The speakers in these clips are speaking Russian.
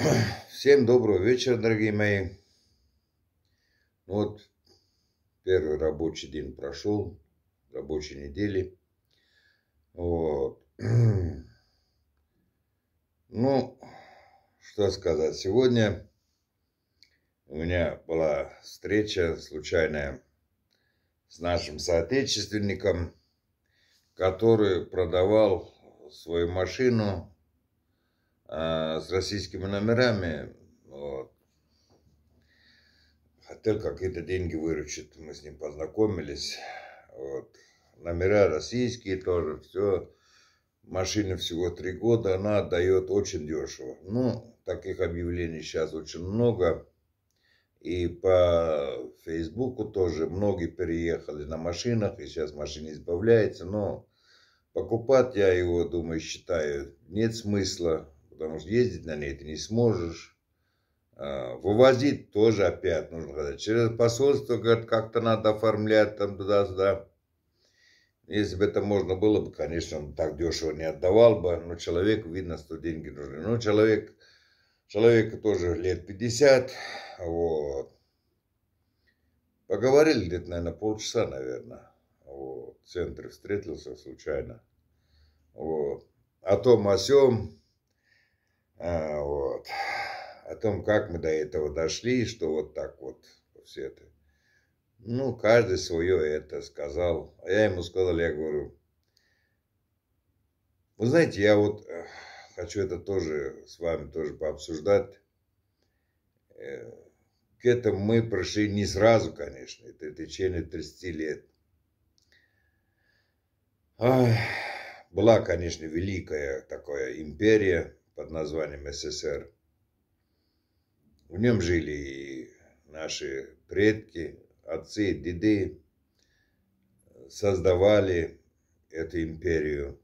Всем доброго вечера, дорогие мои. Вот первый рабочий день прошел, рабочей недели. Вот. Ну, что сказать, сегодня у меня была встреча случайная с нашим соотечественником, который продавал свою машину Э, с российскими номерами. Вот. Хотел какие-то деньги выручить, мы с ним познакомились. Вот. Номера российские тоже, все. машина всего три года, она отдает очень дешево. Ну, таких объявлений сейчас очень много. И по Фейсбуку тоже многие переехали на машинах, и сейчас машина избавляется, но покупать я его, думаю, считаю, нет смысла потому что ездить на ней ты не сможешь. А, вывозить тоже опять нужно ходить. Через посольство говорят, как-то надо оформлять там туда-сюда. Если бы это можно было бы, конечно, он так дешево не отдавал бы, но человек, видно, что деньги нужны. Но ну, человек, человека тоже лет 50, вот. Поговорили где-то, наверное, полчаса, наверное. Вот. В центре встретился случайно. Вот. О том, о сём. А, вот. О том, как мы до этого дошли, что вот так вот все это. Ну, каждый свое это сказал. А я ему сказал, я говорю, вы знаете, я вот э, хочу это тоже с вами тоже пообсуждать. Э, к этому мы прошли не сразу, конечно, это в течение 30 лет. была, конечно, великая такая империя, под названием СССР. В нем жили и наши предки, отцы, деды, создавали эту империю,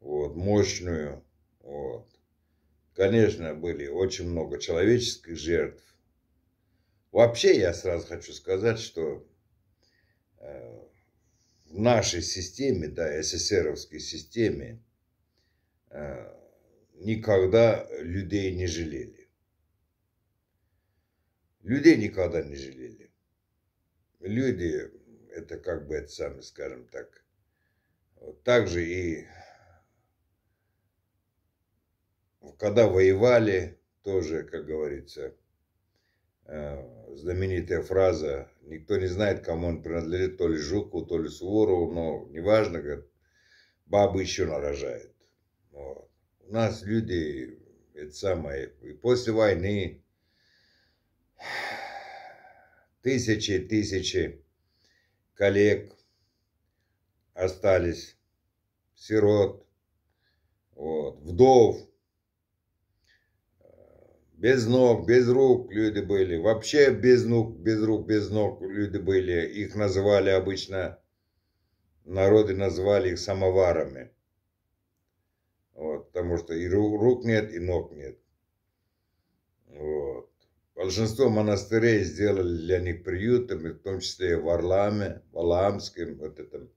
вот, мощную, вот. Конечно, были очень много человеческих жертв. Вообще, я сразу хочу сказать, что э, в нашей системе, да, СССРовской системе, э, никогда людей не жалели. Людей никогда не жалели. Люди, это как бы это самое, скажем так, вот так же и когда воевали, тоже, как говорится, э, знаменитая фраза, никто не знает, кому он принадлежит, то ли Жуку, то ли Суворову, но неважно, говорит, бабы еще нарожает. Вот нас люди, это самое, и после войны тысячи и тысячи коллег остались, сирот, вот, вдов, без ног, без рук люди были, вообще без ног, без рук, без ног люди были. Их называли обычно, народы называли их самоварами. Вот, потому что и рук нет, и ног нет. Вот. Большинство монастырей сделали для них приютами, в том числе и в Орламе, в Аламском, вот этом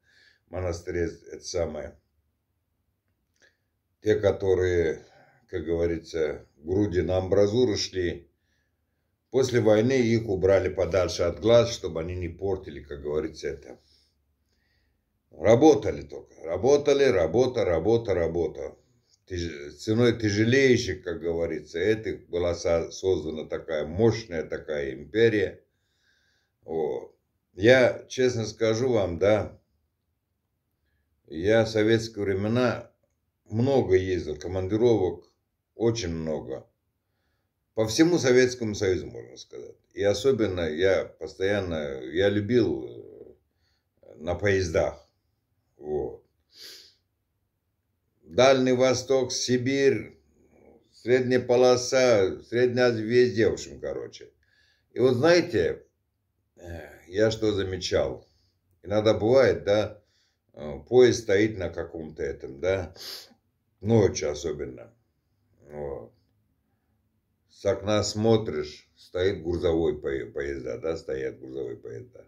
монастыре, это самое. Те, которые, как говорится, груди на амбразуры шли, после войны их убрали подальше от глаз, чтобы они не портили, как говорится, это. Работали только, работали, работа, работа, работа ценой тяжелейших, как говорится, этих была создана такая мощная такая империя. Вот. Я честно скажу вам, да, я в советские времена много ездил, командировок очень много. По всему Советскому Союзу, можно сказать. И особенно я постоянно, я любил э, на поездах. Вот. Дальний Восток, Сибирь, средняя полоса, Средняя Азия, везде, в общем, короче. И вот знаете, э, я что замечал? Иногда бывает, да, э, поезд стоит на каком-то этом, да, ночью особенно. Вот. С окна смотришь, стоит грузовой поезда, да, стоят грузовые поезда.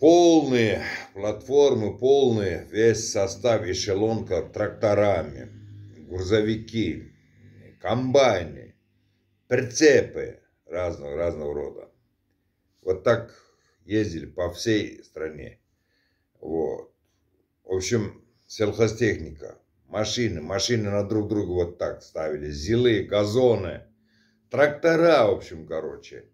Полные платформы, полные, весь состав эшелонка тракторами, грузовики, комбайны, прицепы разного, разного рода. Вот так ездили по всей стране. Вот. В общем, сельхозтехника, машины, машины на друг друга вот так ставили, зилы, газоны, трактора, в общем, короче.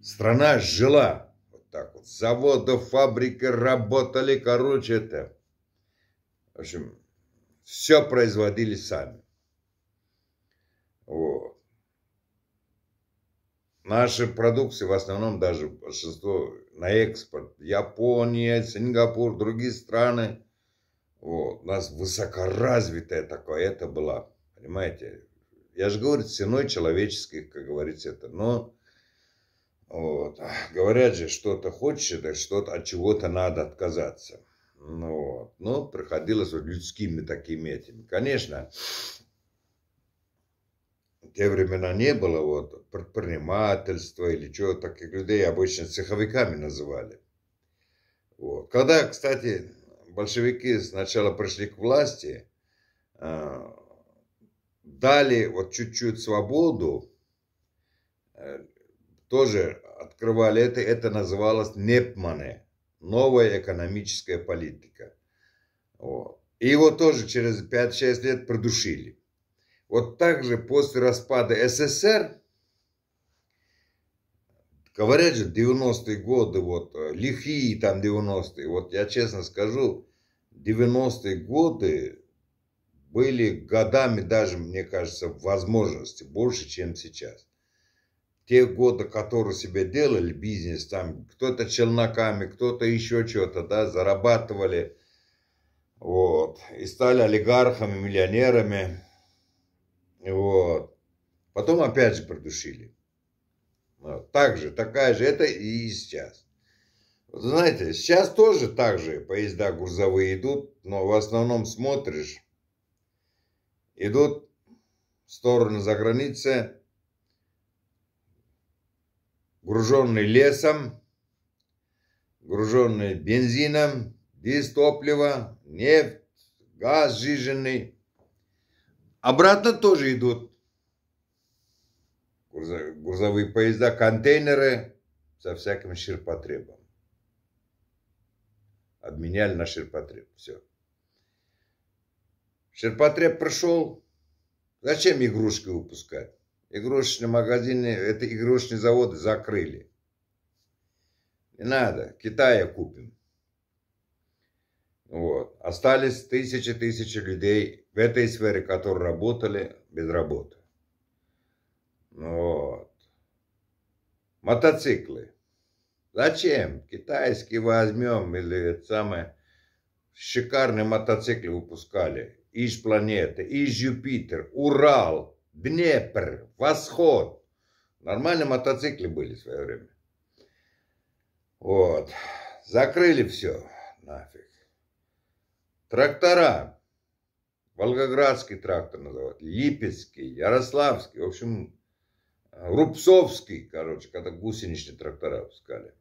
Страна жила так вот. Заводы, фабрики работали, короче, это... В общем, все производили сами. Вот. Наши продукции в основном даже большинство на экспорт. Япония, Сингапур, другие страны. Вот. У нас высокоразвитая такое. это была. Понимаете? Я же говорю, ценой человеческих, как говорится, это. Но вот. Говорят же, что-то хочешь, так что-то от чего-то надо отказаться. Ну вот. Но приходилось вот людскими такими этими. Конечно, те времена не было вот предпринимательства или чего то таких людей обычно цеховиками называли. Вот. Когда, кстати, большевики сначала пришли к власти, а, дали вот чуть-чуть свободу э, тоже открывали это, это называлось НЕПМАНЕ, новая экономическая политика. Вот. И его тоже через 5-6 лет продушили. Вот так же после распада СССР, говорят же, 90-е годы, вот, э, лихие там 90-е, вот я честно скажу, 90-е годы были годами даже, мне кажется, возможности больше, чем сейчас те годы, которые себе делали бизнес, там кто-то челноками, кто-то еще что-то, да, зарабатывали, вот, и стали олигархами, миллионерами, вот. Потом опять же придушили. Вот. Так же, такая же, это и сейчас. Вот, знаете, сейчас тоже так же поезда грузовые идут, но в основном смотришь, идут в сторону за границей, груженный лесом, груженный бензином, дистопливо, нефть, газ сжиженный. Обратно тоже идут грузовые поезда, контейнеры со всяким ширпотребом. Обменяли на ширпотреб. Все. Ширпотреб прошел. Зачем игрушки выпускать? игрушечные магазины, это игрушечные заводы закрыли. Не надо, Китая купим. Вот. Остались тысячи-тысячи людей в этой сфере, которые работали без работы. Вот. Мотоциклы. Зачем? Китайский возьмем или это самое. Шикарные мотоциклы выпускали. Из планеты, из Юпитер, Урал. Днепр, Восход. Нормально мотоциклы были в свое время. Вот. Закрыли все нафиг. Трактора. Волгоградский трактор называют, Липецкий, Ярославский, в общем, Рубцовский, короче, когда гусеничные трактора выпускали.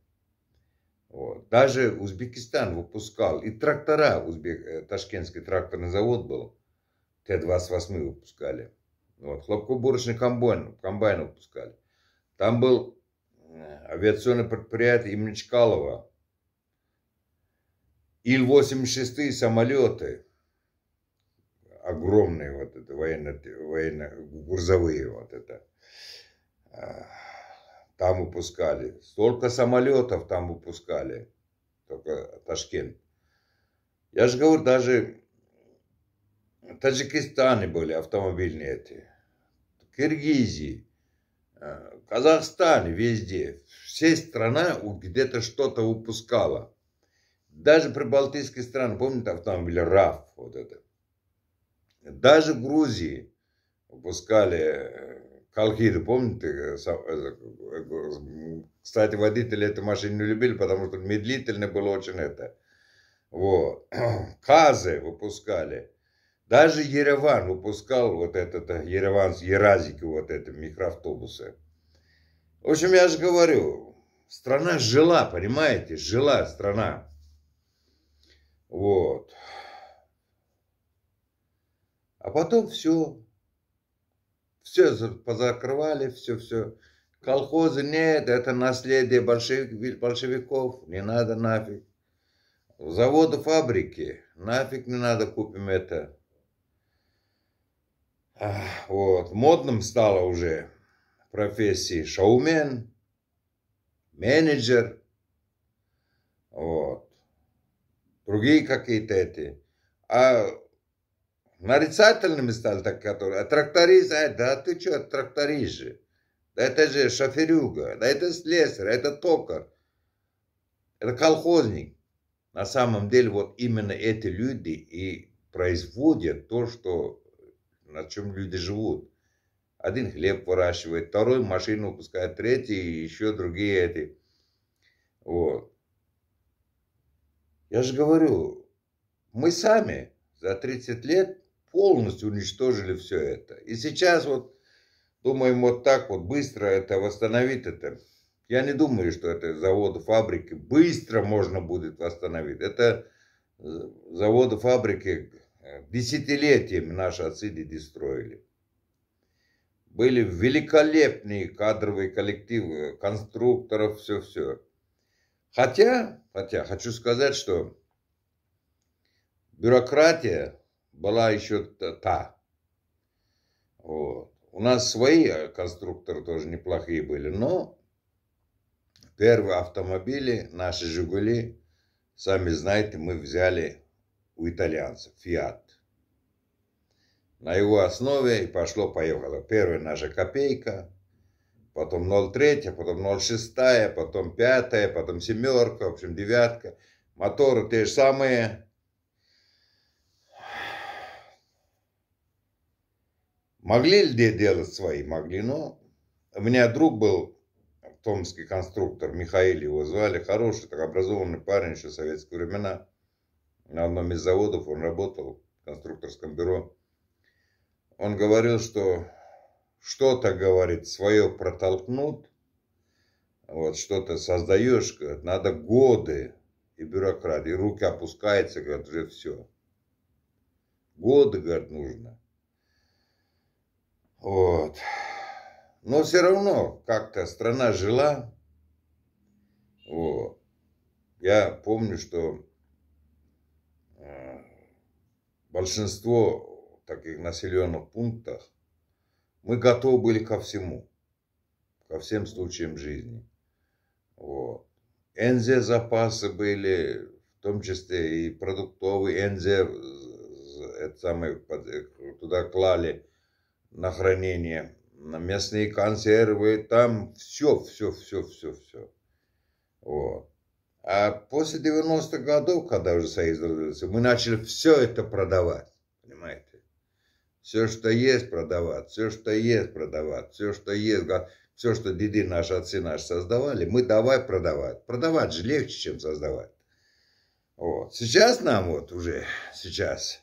Вот. Даже Узбекистан выпускал. И трактора, Узбек, э, Ташкентский тракторный завод был, Т-28 выпускали. Вот, хлопкоборочный комбайн, комбайн выпускали. Там был э, авиационное предприятие имени Чкалова. Ил-86 самолеты. Огромные вот это, военно, военно, грузовые вот это. А, там выпускали. Столько самолетов там выпускали. Только Ташкент. Я же говорю, даже Таджикистаны были автомобильные эти. Киргизии, э, Казахстан, везде. Вся страна где-то что-то упускала. Даже при Балтийской стране, помните, автомобиль РАФ, вот это. Даже в Грузии выпускали э, Калхиды, помните? Э, кстати, водители этой машины не любили, потому что медлительно было очень это. Вот. Казы выпускали. Даже Ереван выпускал вот этот э, Ереван с Еразики, вот это, микроавтобусы. В общем, я же говорю, страна жила, понимаете, жила страна. Вот. А потом все, все позакрывали, все-все. Колхозы нет, это наследие большевик, большевиков, не надо нафиг. Заводы, фабрики, нафиг не надо, купим это. Вот. Модным стало уже профессии шоумен, менеджер, вот. другие какие-то эти. А нарицательными стали так, которые, а тракторист, а, да ты что, тракторист же, да это же шоферюга, да это слесарь, это токар, это колхозник. На самом деле вот именно эти люди и производят то, что на чем люди живут. Один хлеб выращивает, второй машину выпускает, третий и еще другие эти. Вот. Я же говорю, мы сами за 30 лет полностью уничтожили все это. И сейчас вот думаем вот так вот быстро это восстановить это. Я не думаю, что это заводы, фабрики быстро можно будет восстановить. Это э, заводы, фабрики Э, десятилетиями наши отцы деды строили. Были великолепные кадровые коллективы, конструкторов, все-все. Хотя, хотя, хочу сказать, что бюрократия была еще та. Вот. У нас свои э, конструкторы тоже неплохие были, но первые автомобили, наши «Жигули», сами знаете, мы взяли у итальянцев, Фиат. На его основе и пошло-поехало. Первая наша копейка, потом 0,3, потом 0,6, потом 5, потом семерка, в общем, девятка. Моторы те же самые. Могли ли делать свои? Могли, но у меня друг был томский конструктор, Михаил его звали, хороший, так образованный парень еще советские времена. На одном из заводов он работал в конструкторском бюро. Он говорил, что что-то, говорит, свое протолкнут, вот что-то создаешь, говорит, надо годы и бюрократ, и руки опускаются, говорит, уже все. Годы, говорит, нужно. Вот. Но все равно как-то страна жила. Вот. Я помню, что большинство таких населенных пунктах мы готовы были ко всему, ко всем случаям жизни. Вот. НЗ запасы были, в том числе и продуктовые НЗ, э, это самое, э, туда клали на хранение, на местные консервы, там все, все, все, все, все. Вот. А после 90-х годов, когда уже Союз развился, мы начали все это продавать, понимаете? Все, что есть, продавать, все, что есть, продавать, все, что есть, все, что деды наши, отцы наши создавали, мы давай продавать. Продавать же легче, чем создавать. Вот. Сейчас нам вот уже, сейчас,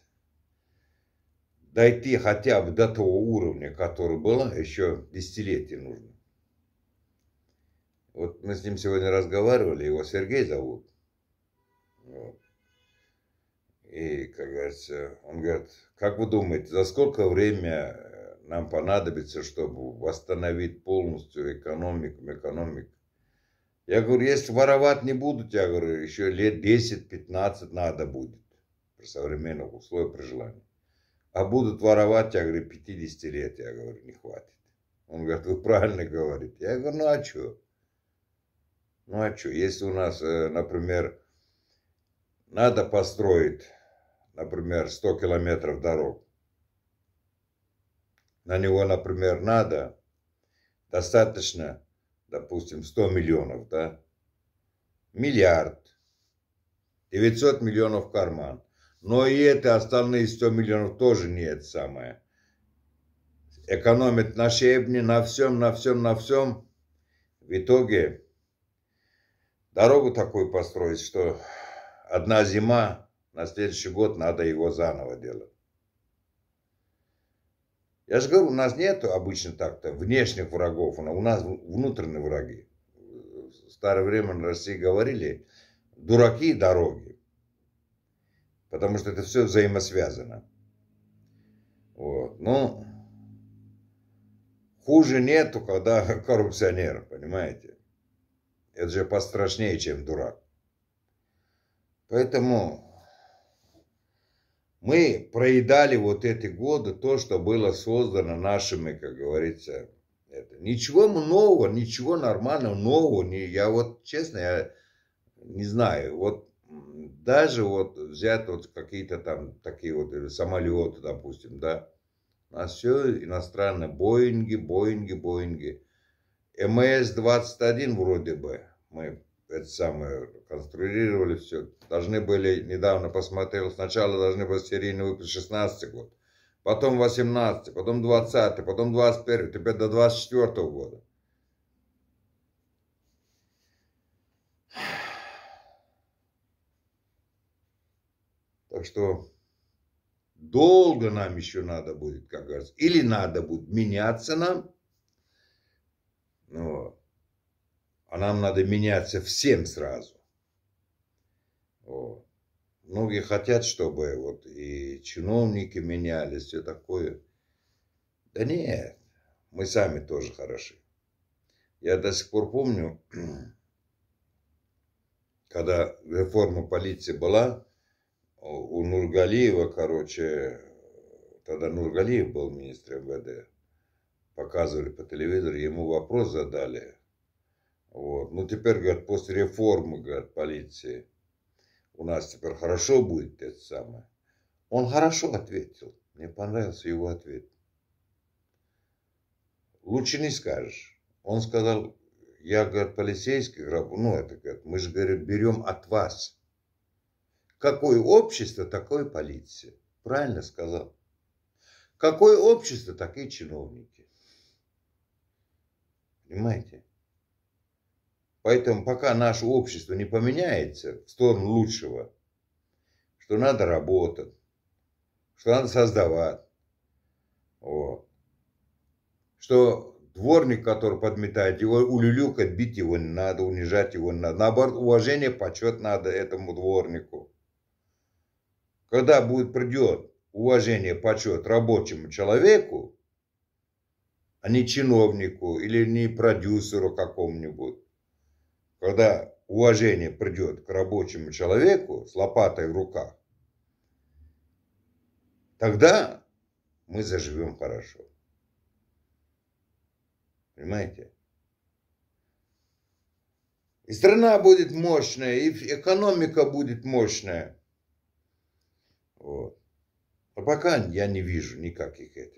дойти хотя бы до того уровня, который было, еще десятилетие нужно. Вот мы с ним сегодня разговаривали, его Сергей зовут. Вот. И, как говорится, он говорит, как вы думаете, за сколько время э, нам понадобится, чтобы восстановить полностью экономику, экономику? Я говорю, если воровать не будут, я говорю, еще лет 10-15 надо будет при современных условиях, при желании. А будут воровать, я говорю, 50 лет, я говорю, не хватит. Он говорит, вы правильно говорите. Я говорю, ну а что? Ну а что, если у нас, э, например, надо построить, например, 100 километров дорог, на него, например, надо достаточно, допустим, 100 миллионов, да, миллиард, 900 миллионов в карман. Но и это остальные 100 миллионов тоже не это самое. Экономит на шебне, на всем, на всем, на всем. В итоге дорогу такую построить, что одна зима, на следующий год надо его заново делать. Я же говорю, у нас нет обычно так-то внешних врагов, у нас внутренние враги. В старое время на России говорили, дураки и дороги. Потому что это все взаимосвязано. Вот. Ну, хуже нету, когда коррупционер, понимаете? Это же пострашнее, чем дурак. Поэтому мы проедали вот эти годы то, что было создано нашими, как говорится, это. Ничего нового, ничего нормального, нового. Не, я вот, честно, я не знаю. Вот даже вот взять вот какие-то там такие вот самолеты, допустим, да. У нас все иностранные. Боинги, Боинги, Боинги. МС-21 вроде бы мы это самое конструировали все. Должны были, недавно посмотрел, сначала должны были серийный выпуск 16 год, потом 18, потом 20, потом 21, теперь до 24 -го года. Так что долго нам еще надо будет, как говорится, или надо будет меняться нам, ну, А нам надо меняться всем сразу. Вот. Многие хотят, чтобы вот и чиновники менялись, все такое. Да нет, мы сами тоже хороши. Я до сих пор помню, когда реформа полиции была, у Нургалиева, короче, тогда Нургалиев был министром МВД, показывали по телевизору, ему вопрос задали. Вот. Ну, теперь, говорят, после реформы, говорят, полиции, у нас теперь хорошо будет это самое. Он хорошо ответил. Мне понравился его ответ. Лучше не скажешь. Он сказал, я, говорит, полицейский, ну, это, говорит, мы же, говорит, берем от вас. Какое общество, такое полиция. Правильно сказал. Какое общество, такие чиновники. Понимаете? Поэтому пока наше общество не поменяется в сторону лучшего, что надо работать, что надо создавать, вот. что дворник, который подметает, его улюлюкать, бить его не надо, унижать его не надо. Наоборот, уважение, почет надо этому дворнику. Когда будет, придет уважение, почет рабочему человеку, а не чиновнику или не продюсеру какому-нибудь. Когда уважение придет к рабочему человеку с лопатой в руках, тогда мы заживем хорошо. Понимаете? И страна будет мощная, и экономика будет мощная. Вот. А пока я не вижу никаких этих.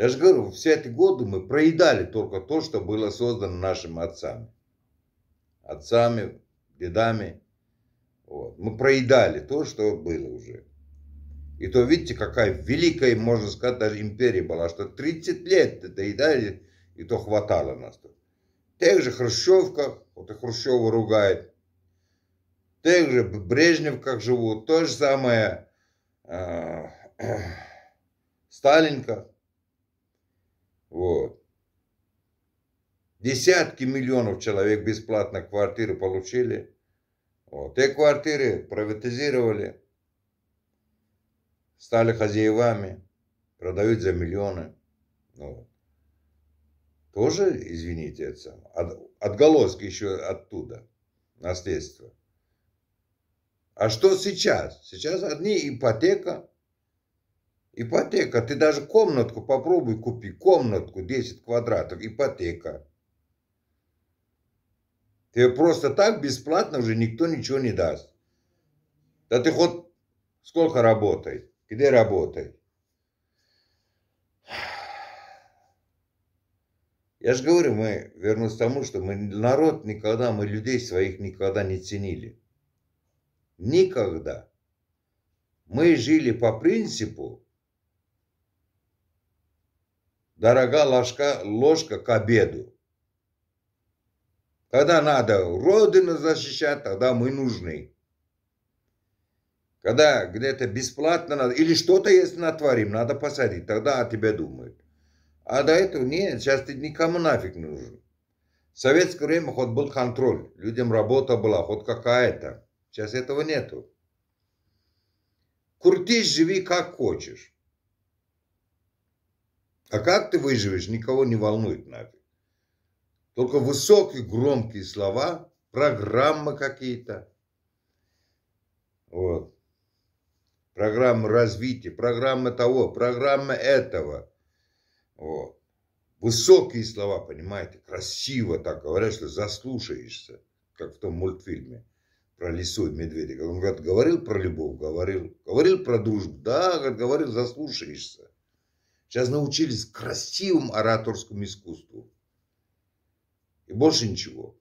Я же говорю, все эти годы мы проедали только то, что было создано нашими отцами. Отцами, дедами. Вот. Мы проедали то, что было уже. И то, видите, какая великая, можно сказать, даже империя была, что 30 лет доедали, и то хватало нас тут. Тех же Хрущевках, вот и Хрущева ругает, тех же Брежнев как живут, то же самое э, э, Сталинка. Вот. Десятки миллионов человек бесплатно квартиры получили. Вот. И квартиры приватизировали. Стали хозяевами. Продают за миллионы. Ну вот. Тоже, извините, это От, отголоски еще оттуда. Наследство. А что сейчас? Сейчас одни ипотека, Ипотека. Ты даже комнатку попробуй купи. Комнатку 10 квадратов. Ипотека. Тебе просто так бесплатно уже никто ничего не даст. Да ты хоть сколько работай, где работай. Я же говорю, мы вернусь к тому, что мы народ никогда, мы людей своих никогда не ценили. Никогда. Мы жили по принципу, дорога ложка, ложка к обеду. Когда надо Родину защищать, тогда мы нужны. Когда где-то бесплатно надо, или что-то если натворим, надо посадить, тогда о тебе думают. А до этого нет, сейчас ты никому нафиг нужен. В советское время хоть был контроль, людям работа была, хоть какая-то. Сейчас этого нету. Крутись, живи как хочешь. А как ты выживешь, никого не волнует нафиг. Только высокие, громкие слова, программы какие-то. Вот. Программа развития, программа того, программа этого. Вот. Высокие слова, понимаете, красиво так говорят, что заслушаешься, как в том мультфильме про лису и медведя. Он говорит, говорил про любовь, говорил, говорил про дружбу, да, говорил, заслушаешься. Сейчас научились красивым ораторскому искусству. И больше ничего.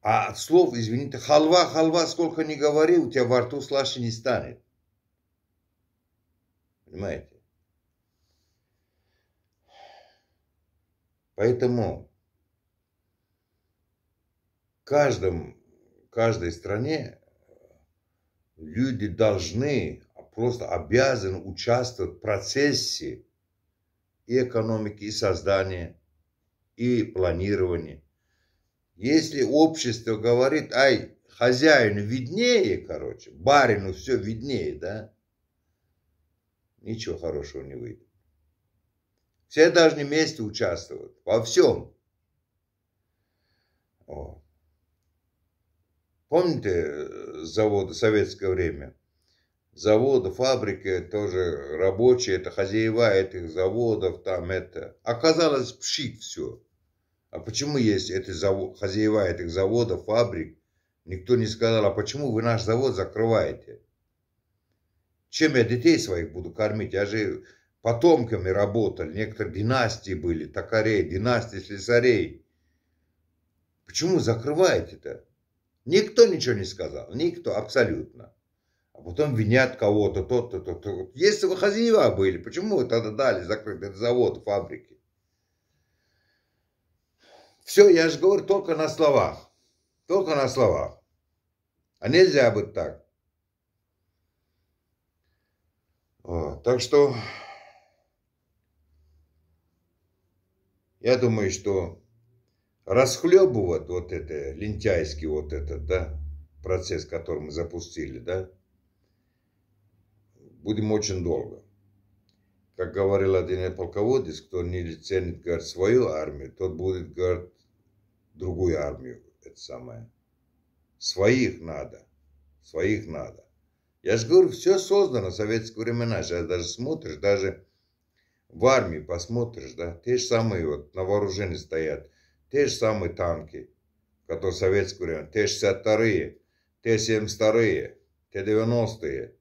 А от слов, извините, халва, халва, сколько ни говори, у тебя во рту слаще не станет. Понимаете? Поэтому в каждом, каждой стране люди должны просто обязан участвовать в процессе и экономики, и создания, и планирования. Если общество говорит, ай, хозяину виднее, короче, барину все виднее, да, ничего хорошего не выйдет. Все должны вместе участвовать во всем. О. Помните э, заводы советское время? заводы, фабрики, тоже рабочие, это хозяева этих заводов, там это. Оказалось, пшик все. А почему есть эти завод, хозяева этих заводов, фабрик? Никто не сказал, а почему вы наш завод закрываете? Чем я детей своих буду кормить? Я же потомками работал, некоторые династии были, токарей, династии слесарей. Почему закрываете-то? Никто ничего не сказал, никто, абсолютно потом винят кого-то, тот-то, тот-то. Если вы хозяева были, почему вы тогда дали закрыть этот завод, фабрики? Все, я же говорю только на словах. Только на словах. А нельзя быть так. Вот. А, так что я думаю, что расхлебывать вот это, лентяйский вот этот, да, процесс, который мы запустили, да, будем очень долго. Как говорил один полководец, кто не ценит, говорит, свою армию, тот будет, говорит, другую армию, это самое. Своих надо, своих надо. Я же говорю, все создано в советские времена. Сейчас даже смотришь, даже в армии посмотришь, да, те же самые вот на вооружении стоят, те же самые танки, которые в советское время, те 62-е, те 72-е, те 90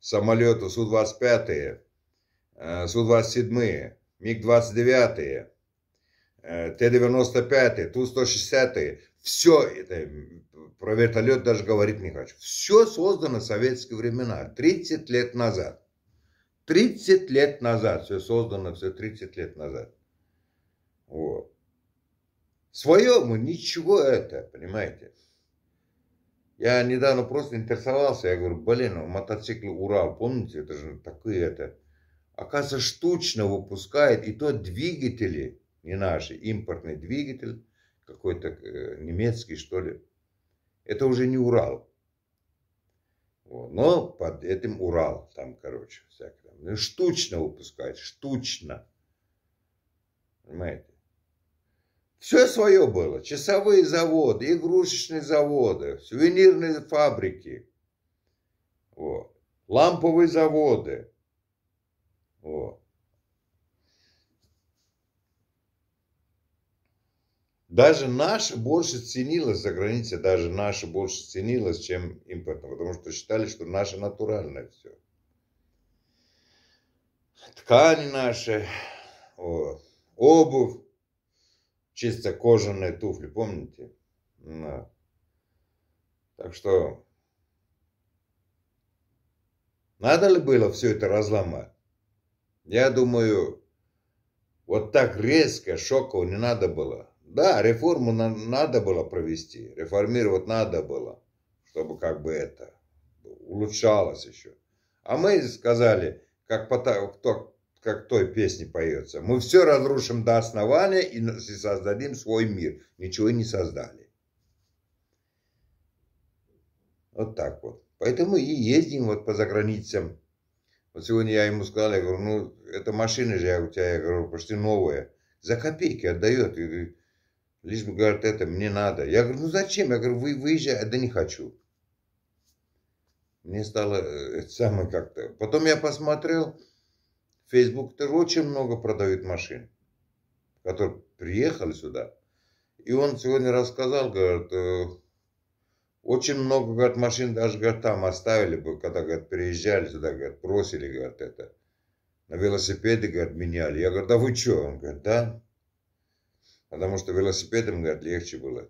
самолеты Су-25, Су-27, МиГ-29, Т-95, Ту-160, все это, про вертолет даже говорить не хочу. Все создано в советские времена, 30 лет назад. 30 лет назад, все создано, все 30 лет назад. Вот. Свое мы ничего это, понимаете. Я недавно просто интересовался, я говорю, блин, а мотоцикл Урал, помните, это же такие это. Оказывается, штучно выпускает, и то двигатели, не наши, импортный двигатель, какой-то э, немецкий, что ли. Это уже не Урал. Вот. Но под этим Урал, там, короче, всякое. Штучно выпускает, штучно. Понимаете? Все свое было. Часовые заводы, игрушечные заводы, сувенирные фабрики, вот. ламповые заводы. Вот. Даже наше больше ценилось за границей, даже наше больше ценилось, чем импортное, потому что считали, что наше натуральное все. Ткани наши, вот, обувь, чисто кожаные туфли, помните? Да. Так что надо ли было все это разломать? Я думаю, вот так резко, шоково не надо было. Да, реформу на, надо было провести, реформировать надо было, чтобы как бы это улучшалось еще. А мы сказали, как по, кто, как той песне поется. Мы все разрушим до основания и создадим свой мир. Ничего не создали. Вот так вот. Поэтому и ездим вот по заграницам. Вот сегодня я ему сказал, я говорю, ну, это машина же я у тебя, я говорю, почти новая. За копейки отдает. И, лишь бы, говорит, это мне надо. Я говорю, ну зачем? Я говорю, вы выезжай, а да не хочу. Мне стало э, это самое как-то. Потом я посмотрел, Facebook тоже очень много продают машин, которые приехали сюда. И он сегодня рассказал, говорит, э, очень много, говорит, машин даже, говорит, там оставили бы, когда, говорит, приезжали сюда, говорит, просили, говорит, это. На велосипеды, говорит, меняли. Я говорю, да вы что? Он говорит, да. Потому что велосипедом, говорит, легче было.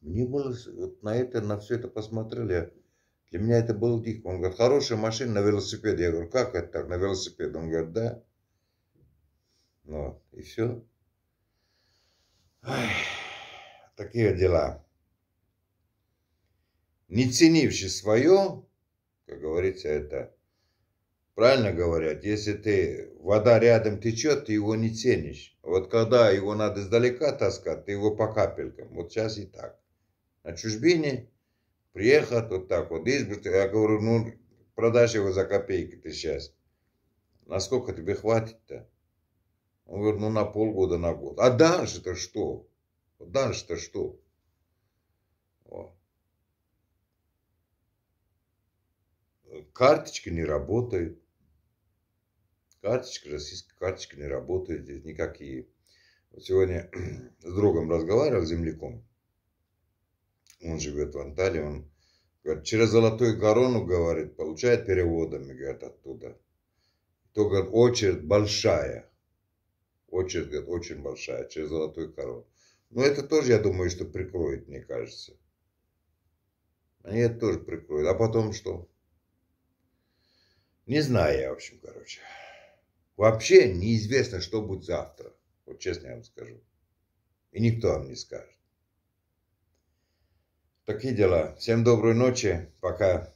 Мне было вот на это, на все это посмотрели. Для меня это был дико. Он говорит, хорошая машина на велосипеде Я говорю, как это так, на велосипеде Он говорит, да. Ну, и все. Ой, такие дела. Не ценивши свое, как говорится, это правильно говорят, если ты вода рядом течет, ты его не ценишь. Вот когда его надо издалека таскать, ты его по капелькам. Вот сейчас и так. На чужбине Приехал вот так вот, есть Я говорю, ну, продашь его за копейки ты сейчас. Насколько тебе хватит-то? Он говорит, ну, на полгода, на год. А дальше-то что? Дальше-то что? О. Карточка не работает. Карточка, российская карточка не работает. Здесь никакие. сегодня с другом разговаривал, с земляком он живет в Анталии, он говорит, через Золотую Корону, говорит, получает переводами, говорит, оттуда. Только очередь большая. Очередь, говорит, очень большая, через Золотую Корону. Но это тоже, я думаю, что прикроет, мне кажется. Они это тоже прикроют. А потом что? Не знаю я, в общем, короче. Вообще неизвестно, что будет завтра. Вот честно я вам скажу. И никто вам не скажет. Такие дела. Всем доброй ночи. Пока.